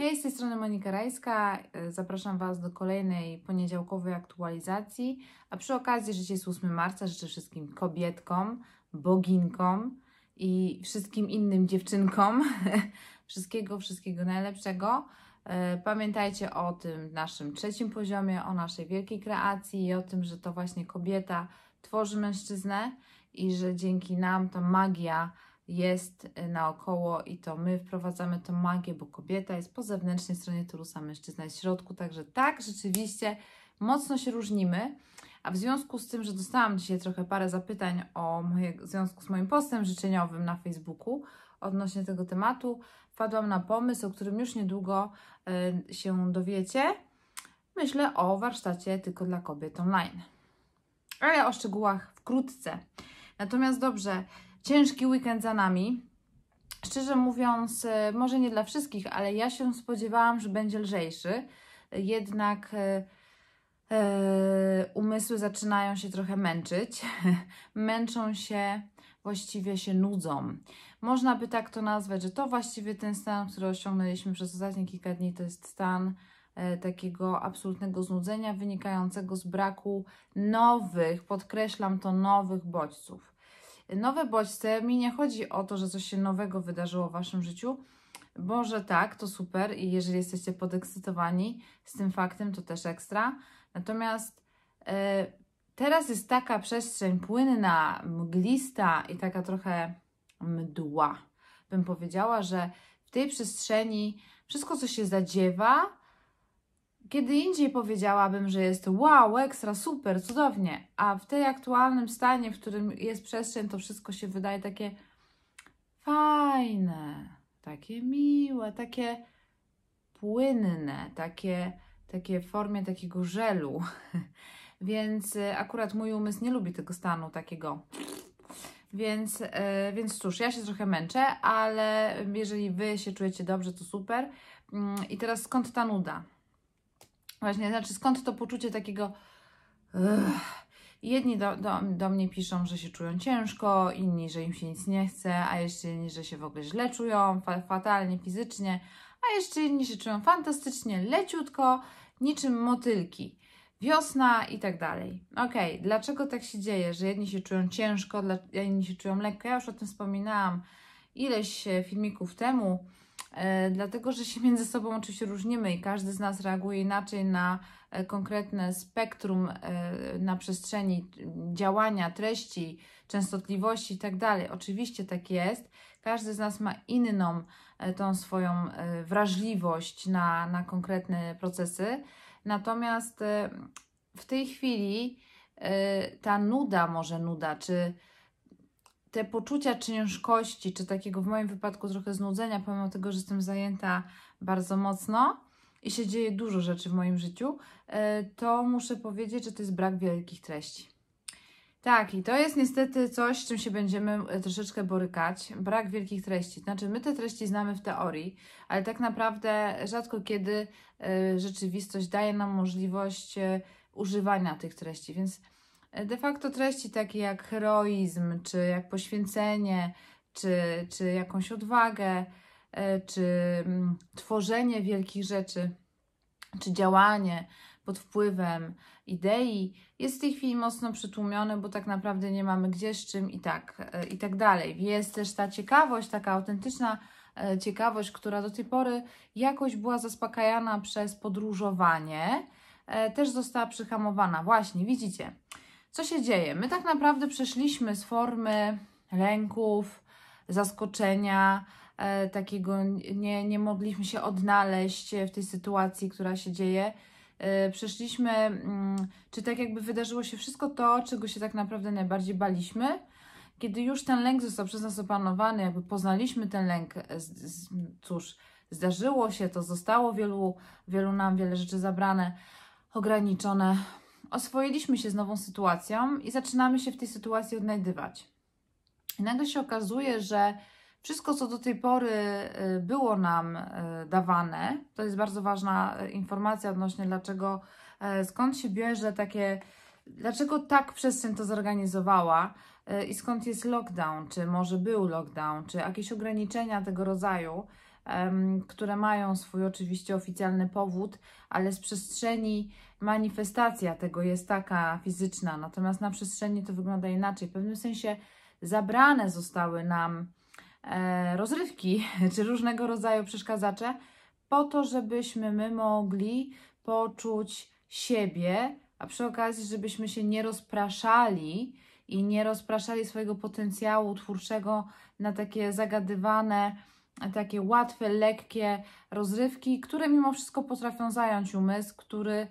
Hej, z tej strony Monika Rajska. E, zapraszam Was do kolejnej poniedziałkowej aktualizacji. A przy okazji, że dzisiaj jest 8 marca, życzę wszystkim kobietkom, boginkom i wszystkim innym dziewczynkom wszystkiego, wszystkiego najlepszego. E, pamiętajcie o tym naszym trzecim poziomie, o naszej wielkiej kreacji i o tym, że to właśnie kobieta tworzy mężczyznę i że dzięki nam ta magia jest e, naokoło i to my wprowadzamy tą magię, bo kobieta jest po zewnętrznej stronie torusa, mężczyzna jest w środku, także tak, rzeczywiście mocno się różnimy. A w związku z tym, że dostałam dzisiaj trochę parę zapytań o moje, w związku z moim postem życzeniowym na Facebooku odnośnie tego tematu, wpadłam na pomysł, o którym już niedługo y, się dowiecie. Myślę o warsztacie tylko dla kobiet online. Ale o szczegółach wkrótce. Natomiast dobrze, Ciężki weekend za nami. Szczerze mówiąc, e, może nie dla wszystkich, ale ja się spodziewałam, że będzie lżejszy. Jednak e, e, umysły zaczynają się trochę męczyć. Męczą się, właściwie się nudzą. Można by tak to nazwać, że to właściwie ten stan, który osiągnęliśmy przez ostatnie kilka dni, to jest stan takiego absolutnego znudzenia wynikającego z braku nowych, podkreślam to, nowych bodźców nowe bodźce, mi nie chodzi o to, że coś się nowego wydarzyło w Waszym życiu, Boże, tak, to super i jeżeli jesteście podekscytowani z tym faktem, to też ekstra. Natomiast e, teraz jest taka przestrzeń płynna, mglista i taka trochę mdła. Bym powiedziała, że w tej przestrzeni wszystko, co się zadziewa, kiedy indziej powiedziałabym, że jest wow, ekstra, super, cudownie, a w tej aktualnym stanie, w którym jest przestrzeń, to wszystko się wydaje takie fajne, takie miłe, takie płynne, takie, takie w formie takiego żelu. Więc e, akurat mój umysł nie lubi tego stanu takiego. Więc, e, więc cóż, ja się trochę męczę, ale jeżeli Wy się czujecie dobrze, to super. Mm, I teraz skąd ta nuda? Właśnie, znaczy skąd to poczucie takiego... Ugh. Jedni do, do, do, mnie piszą, że się czują ciężko, inni, że im się nic nie chce, a jeszcze inni, że się w ogóle źle czują, fa fatalnie fizycznie, a jeszcze inni się czują fantastycznie, leciutko, niczym motylki. Wiosna i tak dalej. Okej, okay, dlaczego tak się dzieje, że jedni się czują ciężko, dla, inni się czują lekko? Ja już o tym wspominałam ileś e, filmików temu, E, dlatego że się między sobą oczywiście różnimy i każdy z nas reaguje inaczej na e, konkretne spektrum e, na przestrzeni działania, treści, częstotliwości itd. Tak oczywiście tak jest. Każdy z nas ma inną tą swoją wrażliwość na, na konkretne procesy. Natomiast w tej chwili ta nuda, może nuda, czy te poczucia ciężkości, czy takiego w moim wypadku trochę znudzenia, pomimo tego, że jestem zajęta bardzo mocno i się dzieje dużo rzeczy w moim życiu, e, to muszę powiedzieć, że to jest brak wielkich treści. Tak, i to jest niestety coś, z czym się będziemy e, troszeczkę borykać. Brak wielkich treści. Znaczy, my te treści znamy w teorii, ale tak naprawdę rzadko kiedy e, rzeczywistość daje nam możliwość używania tych treści, więc de facto treści takie jak heroizm, czy jak poświęcenie, czy, czy jakąś odwagę, e, czy mm, tworzenie wielkich rzeczy, czy działanie pod wpływem idei, jest w tej chwili mocno przytłumione, bo tak naprawdę nie mamy gdzie z czym i tak, e, i tak dalej. Jest też ta ciekawość, taka autentyczna e, ciekawość, która do tej pory jakoś była zaspokajana przez podróżowanie, też została przyhamowana. Właśnie, widzicie, co się dzieje? My tak naprawdę przeszliśmy z formy lęków, zaskoczenia, e, takiego nie, nie mogliśmy się odnaleźć e, w tej sytuacji, która się dzieje. E, przeszliśmy, mm, czy tak jakby wydarzyło się wszystko to, czego się tak naprawdę najbardziej baliśmy. Kiedy już ten lęk został przez nas opanowany, jakby poznaliśmy ten lęk, e, z, z, cóż, zdarzyło się to, zostało wielu, wielu nam wiele rzeczy zabrane, ograniczone, oswoiliśmy się z nową sytuacją i zaczynamy się w tej sytuacji odnajdywać. I nagle się okazuje, że wszystko, co do tej pory y, było nam y, dawane, to jest bardzo ważna y, informacja odnośnie dlaczego, skąd się bierze takie, dlaczego tak przestrzeń to zorganizowała i skąd jest lockdown, czy może był lockdown, czy jakieś ograniczenia tego rodzaju które mają swój oczywiście oficjalny powód, ale z przestrzeni manifestacja tego jest taka fizyczna, natomiast na przestrzeni to wygląda inaczej. W pewnym sensie zabrane zostały nam e, rozrywki czy różnego rodzaju przeszkadzacze, po to, żebyśmy my mogli poczuć siebie, a przy okazji, żebyśmy się nie rozpraszali i nie rozpraszali swojego potencjału twórczego na takie zagadywane, takie łatwe, lekkie rozrywki, które mimo wszystko potrafią zająć umysł, który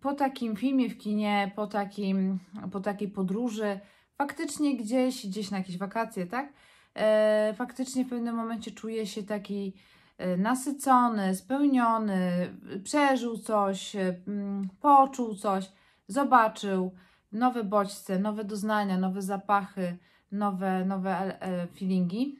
po takim filmie w kinie, po, takim, po takiej podróży, faktycznie gdzieś, gdzieś na jakieś wakacje, tak? E, faktycznie w pewnym momencie czuje się taki e, nasycony, spełniony, przeżył coś, e, mm, poczuł coś, zobaczył nowe bodźce, nowe doznania, nowe zapachy, nowe, nowe e, feelingi.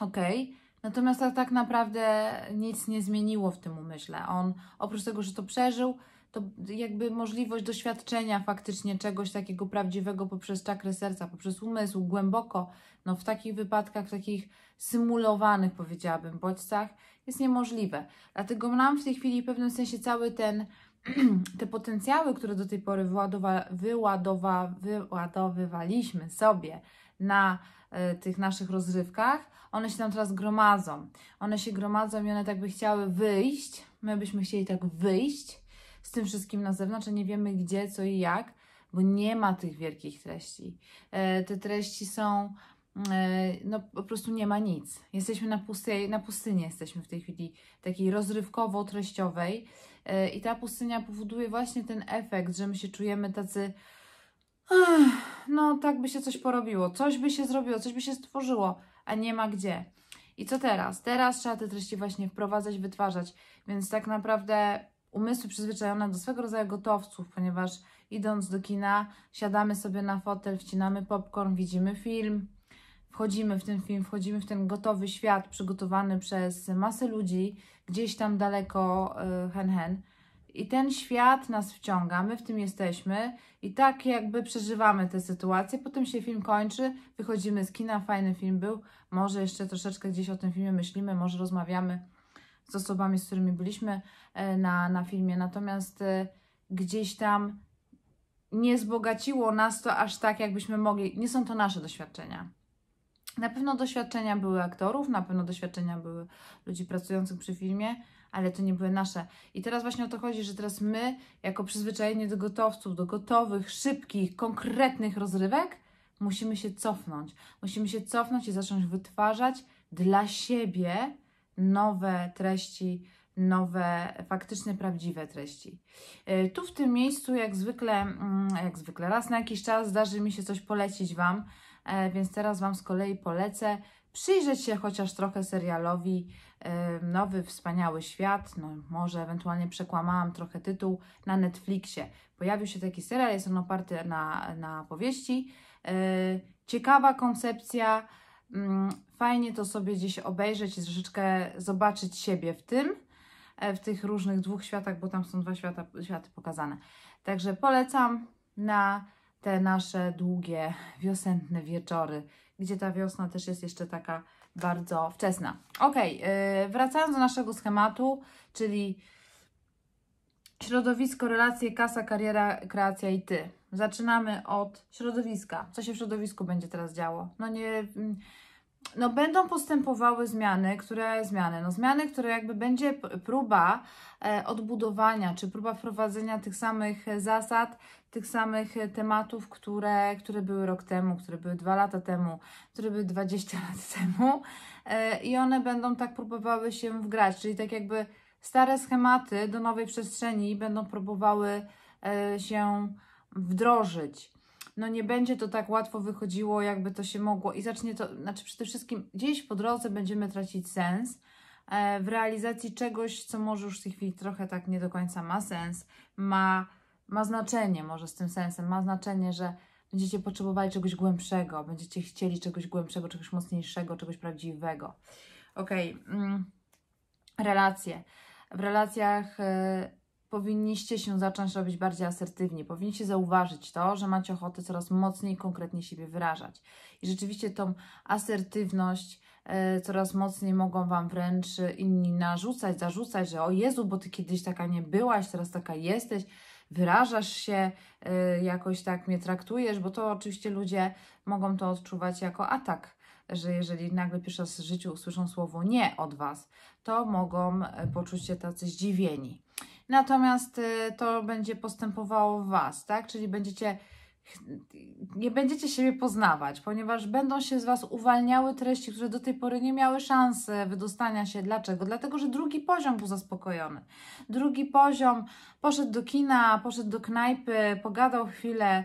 Okej. Okay. Natomiast to tak naprawdę nic nie zmieniło w tym umyśle. On oprócz tego, że to przeżył, to jakby możliwość doświadczenia faktycznie czegoś takiego prawdziwego poprzez czakrę serca, poprzez umysł, głęboko, no w takich wypadkach, w takich symulowanych powiedziałabym bodźcach jest niemożliwe. Dlatego nam w tej chwili w pewnym sensie cały ten te potencjały, które do tej pory wyładowa, wyładowa, wyładowywaliśmy sobie na e, tych naszych rozrywkach, one się tam teraz gromadzą. One się gromadzą i one tak by chciały wyjść. My byśmy chcieli tak wyjść z tym wszystkim na zewnątrz, a nie wiemy gdzie, co i jak, bo nie ma tych wielkich treści. E, te treści są e, no po prostu nie ma nic. Jesteśmy na, pustej, na pustyni, jesteśmy w tej chwili takiej rozrywkowo-treściowej, i ta pustynia powoduje właśnie ten efekt, że my się czujemy tacy no tak by się coś porobiło, coś by się zrobiło, coś by się stworzyło, a nie ma gdzie. I co teraz? Teraz trzeba te treści właśnie wprowadzać, wytwarzać, więc tak naprawdę umysły przyzwyczajone do swego rodzaju gotowców, ponieważ idąc do kina, siadamy sobie na fotel, wcinamy popcorn, widzimy film, wchodzimy w ten film, wchodzimy w ten gotowy świat przygotowany przez masę ludzi gdzieś tam daleko y, hen hen. I ten świat nas wciąga, my w tym jesteśmy i tak jakby przeżywamy tę sytuację. Potem się film kończy, wychodzimy z kina, fajny film był. Może jeszcze troszeczkę gdzieś o tym filmie myślimy, może rozmawiamy z osobami, z którymi byliśmy e, na, na filmie. Natomiast e, gdzieś tam nie zbogaciło nas to aż tak, jakbyśmy mogli. Nie są to nasze doświadczenia. Na pewno doświadczenia były aktorów, na pewno doświadczenia były ludzi pracujących przy filmie, ale to nie były nasze. I teraz właśnie o to chodzi, że teraz my, jako przyzwyczajeni do gotowców, do gotowych, szybkich, konkretnych rozrywek, musimy się cofnąć. Musimy się cofnąć i zacząć wytwarzać dla siebie nowe treści, nowe, faktyczne, prawdziwe treści. E, tu w tym miejscu, jak zwykle, mm, jak zwykle, raz na jakiś czas zdarzy mi się coś polecić Wam E, więc teraz Wam z kolei polecę przyjrzeć się chociaż trochę serialowi e, Nowy Wspaniały Świat, no może ewentualnie przekłamałam trochę tytuł, na Netflixie. Pojawił się taki serial, jest on oparty na, na powieści. E, ciekawa koncepcja, mm, fajnie to sobie gdzieś obejrzeć i troszeczkę zobaczyć siebie w tym, w tych różnych dwóch światach, bo tam są dwa świata, światy pokazane. Także polecam na te nasze długie wiosenne wieczory, gdzie ta wiosna też jest jeszcze taka bardzo wczesna. Ok, wracając do naszego schematu, czyli środowisko, relacje, kasa, kariera, kreacja i ty. Zaczynamy od środowiska. Co się w środowisku będzie teraz działo? No nie mm, no będą postępowały zmiany, które zmiany, no zmiany, które jakby będzie próba e, odbudowania, czy próba wprowadzenia tych samych e, zasad, tych samych e, tematów, które, które były rok temu, które były dwa lata temu, które były 20 lat temu i one będą tak próbowały się wgrać, czyli tak jakby stare schematy do nowej przestrzeni będą próbowały się wdrożyć no nie będzie to tak łatwo wychodziło, jakby to się mogło i zacznie to, znaczy przede wszystkim gdzieś po drodze będziemy tracić sens e, w realizacji czegoś, co może już w tej chwili trochę tak nie do końca ma sens, ma, ma znaczenie może z tym sensem, ma znaczenie, że będziecie potrzebowali czegoś głębszego, będziecie chcieli czegoś głębszego, czegoś mocniejszego, czegoś prawdziwego. Okej, okay. Mm, relacje. W relacjach y, powinniście się zacząć robić bardziej asertywnie. Powinniście zauważyć to, że macie ochotę coraz mocniej konkretnie siebie wyrażać. I rzeczywiście tą asertywność e, coraz mocniej mogą Wam wręcz inni narzucać, zarzucać, że o Jezu, bo Ty kiedyś taka nie byłaś, teraz taka jesteś, wyrażasz się, e, jakoś tak mnie traktujesz, bo to oczywiście ludzie mogą to odczuwać jako atak że jeżeli nagle pierwszy raz w życiu usłyszą słowo nie od Was, to mogą e, poczuć się tacy zdziwieni natomiast y, to będzie postępowało w Was, tak? Czyli będziecie nie będziecie siebie poznawać, ponieważ będą się z Was uwalniały treści, które do tej pory nie miały szansy wydostania się. Dlaczego? Dlatego, że drugi poziom był zaspokojony. Drugi poziom poszedł do kina, poszedł do knajpy, pogadał chwilę,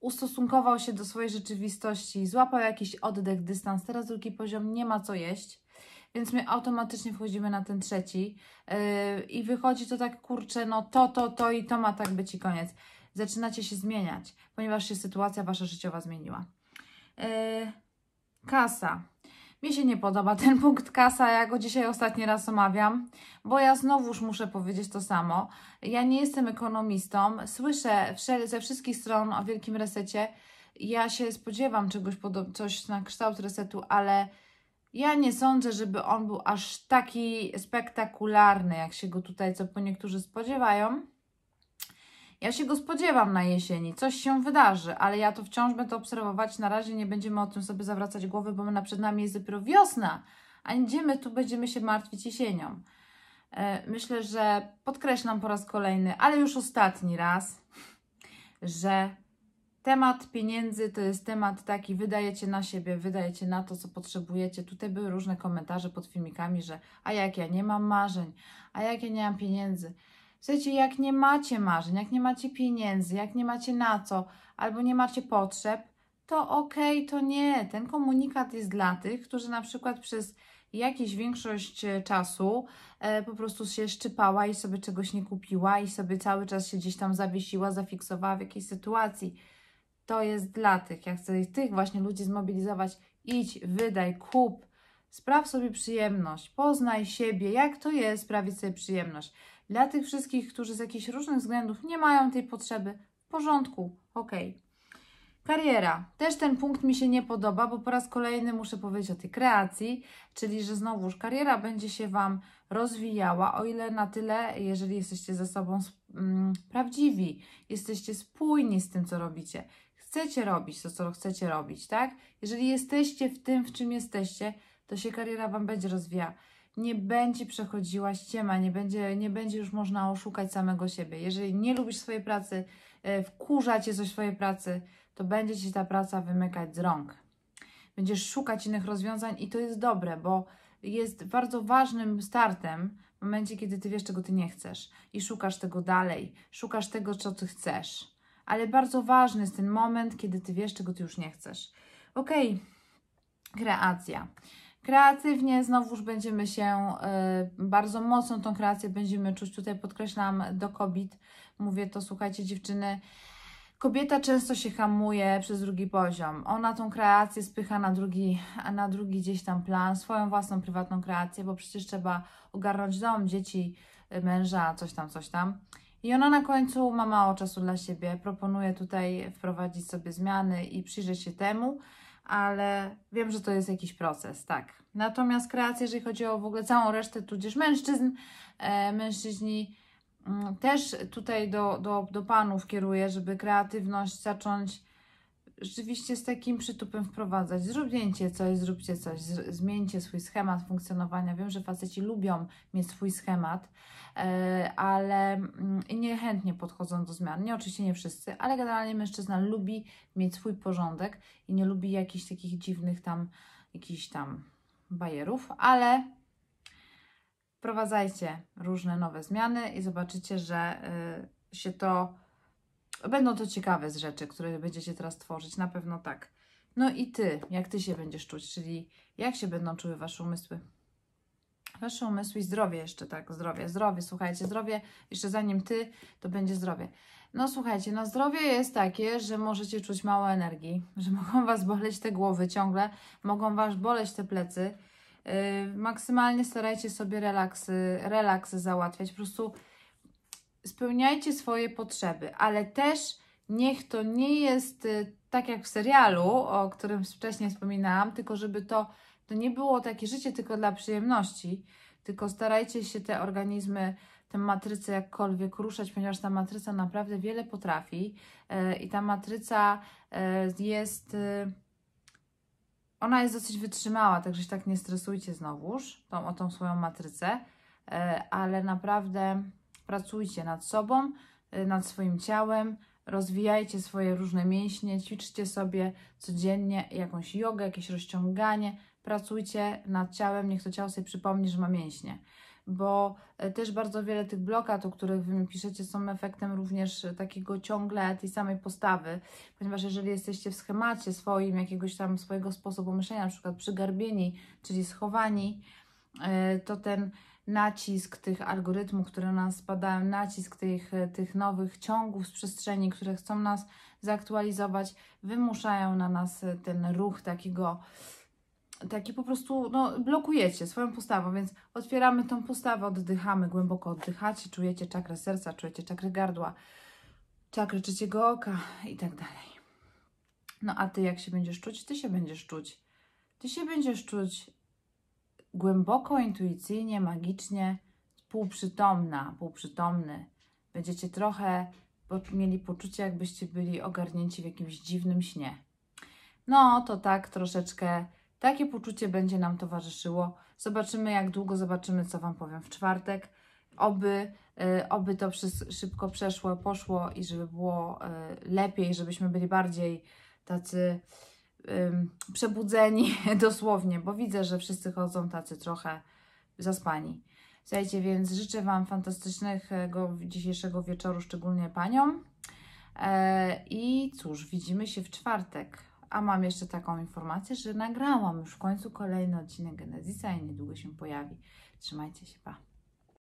ustosunkował się do swojej rzeczywistości, złapał jakiś oddech, dystans. Teraz drugi poziom nie ma co jeść więc my automatycznie wchodzimy na ten trzeci yy, i wychodzi to tak, kurczę, no to, to, to i to ma tak być i koniec. Zaczynacie się zmieniać, ponieważ się sytuacja wasza życiowa zmieniła. Yy, kasa. Mi się nie podoba ten punkt kasa, ja go dzisiaj ostatni raz omawiam, bo ja znowuż muszę powiedzieć to samo. Ja nie jestem ekonomistą, słyszę ze wszystkich stron o wielkim resecie. Ja się spodziewam czegoś, coś na kształt resetu, ale ja nie sądzę, żeby on był aż taki spektakularny, jak się go tutaj co po niektórzy spodziewają. Ja się go spodziewam na jesieni, coś się wydarzy, ale ja to wciąż będę obserwować. Na razie nie będziemy o tym sobie zawracać głowy, bo na przed nami jest dopiero wiosna, a gdzie tu będziemy się martwić jesienią. E, myślę, że podkreślam po raz kolejny, ale już ostatni raz, że Temat pieniędzy to jest temat taki, wydajecie na siebie, wydajecie na to, co potrzebujecie. Tutaj były różne komentarze pod filmikami, że a jak ja nie mam marzeń, a jak ja nie mam pieniędzy. Słuchajcie, jak nie macie marzeń, jak nie macie pieniędzy, jak nie macie na co, albo nie macie potrzeb, to okej, okay, to nie. Ten komunikat jest dla tych, którzy na przykład przez jakąś większość e, czasu e, po prostu się szczypała i sobie czegoś nie kupiła i sobie cały czas się gdzieś tam zawiesiła, zafiksowała w jakiejś sytuacji to jest dla tych. jak chcę tych właśnie ludzi zmobilizować. Idź, wydaj, kup, spraw sobie przyjemność, poznaj siebie, jak to jest sprawić sobie przyjemność. Dla tych wszystkich, którzy z jakichś różnych względów nie mają tej potrzeby, w porządku, ok. Kariera. Też ten punkt mi się nie podoba, bo po raz kolejny muszę powiedzieć o tej kreacji, czyli że znowuż kariera będzie się Wam rozwijała, o ile na tyle, jeżeli jesteście ze sobą mm, prawdziwi, jesteście spójni z tym, co robicie chcecie robić, to co chcecie robić, tak? Jeżeli jesteście w tym, w czym jesteście, to się kariera Wam będzie rozwijała. Nie będzie przechodziła ściema, nie będzie, nie będzie już można oszukać samego siebie. Jeżeli nie lubisz swojej pracy, e, wkurzacie coś swojej pracy, to będzie Ci ta praca wymykać z rąk. Będziesz szukać innych rozwiązań i to jest dobre, bo jest bardzo ważnym startem w momencie, kiedy Ty wiesz, czego Ty nie chcesz i szukasz tego dalej, szukasz tego, co Ty chcesz ale bardzo ważny jest ten moment, kiedy ty wiesz, czego ty już nie chcesz. Ok, kreacja. Kreatywnie znowuż będziemy się y, bardzo mocno tą kreację będziemy czuć. Tutaj podkreślam do kobiet, mówię to, słuchajcie, dziewczyny. Kobieta często się hamuje przez drugi poziom. Ona tą kreację spycha na drugi, na drugi gdzieś tam plan, swoją własną prywatną kreację, bo przecież trzeba ogarnąć dom, dzieci, y, męża, coś tam, coś tam. I ona na końcu ma mało czasu dla siebie. Proponuję tutaj wprowadzić sobie zmiany i przyjrzeć się temu, ale wiem, że to jest jakiś proces, tak. Natomiast kreacja, jeżeli chodzi o w ogóle całą resztę, tudzież mężczyzn, e, mężczyźni mm, też tutaj do, do, do panów kieruję, żeby kreatywność zacząć rzeczywiście z takim przytupem wprowadzać. Zróbcie coś, zróbcie coś, zmieńcie swój schemat funkcjonowania. Wiem, że faceci lubią mieć swój schemat, e, ale mm, niechętnie podchodzą do zmian. Nie, oczywiście nie wszyscy, ale generalnie mężczyzna lubi mieć swój porządek i nie lubi jakichś takich dziwnych tam, jakichś tam bajerów, ale wprowadzajcie różne nowe zmiany i zobaczycie, że e, się to Będą to ciekawe z rzeczy, które będziecie teraz tworzyć, na pewno tak. No i ty, jak ty się będziesz czuć, czyli jak się będą czuły wasze umysły? Wasze umysły i zdrowie jeszcze, tak, zdrowie, zdrowie, słuchajcie, zdrowie, jeszcze zanim ty, to będzie zdrowie. No słuchajcie, no zdrowie jest takie, że możecie czuć mało energii, że mogą Was boleć te głowy ciągle, mogą Was boleć te plecy. Yy, maksymalnie starajcie sobie relaksy, relaksy załatwiać, po prostu spełniajcie swoje potrzeby, ale też niech to nie jest y, tak jak w serialu, o którym wcześniej wspominałam, tylko żeby to, to nie było takie życie tylko dla przyjemności, tylko starajcie się te organizmy, tę matrycę jakkolwiek ruszać, ponieważ ta matryca naprawdę wiele potrafi e, i ta matryca e, jest. Y, ona jest dosyć wytrzymała, także się tak nie stresujcie znowuż tą, o tą swoją matrycę, e, ale naprawdę pracujcie nad sobą, y, nad swoim ciałem, rozwijajcie swoje różne mięśnie, ćwiczcie sobie codziennie jakąś jogę, jakieś rozciąganie, pracujcie nad ciałem, niech to ciało sobie przypomni, że ma mięśnie. Bo y, też bardzo wiele tych blokad, o których Wy mi piszecie, są efektem również takiego ciągle tej samej postawy, ponieważ jeżeli jesteście w schemacie swoim, jakiegoś tam swojego sposobu myślenia, na przykład przygarbieni, czyli schowani, y, to ten nacisk tych algorytmów, które nas spadają, nacisk tych, e, tych nowych ciągów z przestrzeni, które chcą nas zaktualizować, wymuszają na nas e, ten ruch takiego, taki po prostu, no, blokujecie swoją postawą, więc otwieramy tą postawę, oddychamy, głęboko oddychacie, czujecie czakrę serca, czujecie czakrę gardła, czakrę trzeciego oka i tak dalej. No a Ty jak się będziesz czuć? Ty się będziesz czuć. Ty się będziesz czuć głęboko, intuicyjnie, magicznie półprzytomna, półprzytomny. Będziecie trochę mieli poczucie, jakbyście byli ogarnięci w jakimś dziwnym śnie. No, to tak troszeczkę takie poczucie będzie nam towarzyszyło. Zobaczymy, jak długo, zobaczymy, co Wam powiem w czwartek. Oby, y, oby to szybko przeszło, poszło i żeby było e, lepiej, żebyśmy byli bardziej tacy przebudzeni dosłownie, bo widzę, że wszyscy chodzą tacy trochę zaspani. Słuchajcie, więc życzę Wam fantastycznego dzisiejszego wieczoru, szczególnie Paniom. E, I cóż, widzimy się w czwartek. A mam jeszcze taką informację, że nagrałam już w końcu kolejny odcinek Genezisa i niedługo się pojawi. Trzymajcie się, pa!